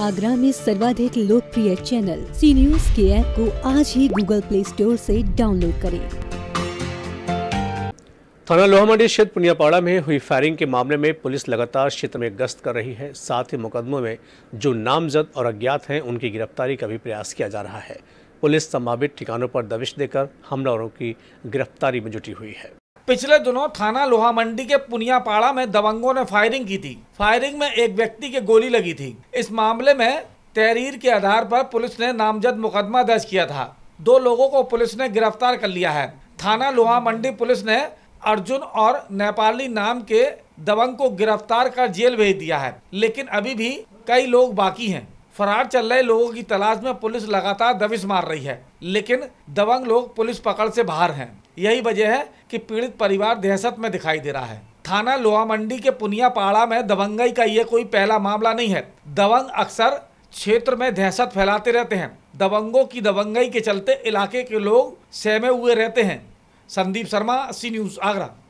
आगरा में सर्वाधिक लोकप्रिय चैनल सी न्यूज के ऐप को आज ही गूगल प्ले स्टोर से डाउनलोड करें थाना लोहामंडी क्षेत्र पुनियापाड़ा में हुई फायरिंग के मामले में पुलिस लगातार क्षेत्र में गश्त कर रही है साथ ही मुकदमों में जो नामजद और अज्ञात हैं उनकी गिरफ्तारी का भी प्रयास किया जा रहा है पुलिस संभावित ठिकानों पर दबिश देकर हमलावरों की गिरफ्तारी में जुटी हुई है पिछले दिनों थाना लोहा मंडी के पुनियापाड़ा में दबंगों ने फायरिंग की थी फायरिंग में एक व्यक्ति के गोली लगी थी इस मामले में तहरीर के आधार पर पुलिस ने नामजद मुकदमा दर्ज किया था दो लोगों को पुलिस ने गिरफ्तार कर लिया है थाना लोहा मंडी पुलिस ने अर्जुन और नेपाली नाम के दबंग को गिरफ्तार कर जेल भेज दिया है लेकिन अभी भी कई लोग बाकी हैं फरार चल रहे लोगों की तलाश में पुलिस लगातार दबिश मार रही है लेकिन दबंग लोग पुलिस पकड़ से बाहर हैं यही वजह है कि पीड़ित परिवार दहशत में दिखाई दे रहा है थाना लोहा मंडी के पुनिया पाड़ा में दबंगई का यह कोई पहला मामला नहीं है दबंग अक्सर क्षेत्र में दहशत फैलाते रहते हैं दबंगों की दबंगई के चलते इलाके के लोग सहमे हुए रहते हैं संदीप शर्मा सी न्यूज़ आगरा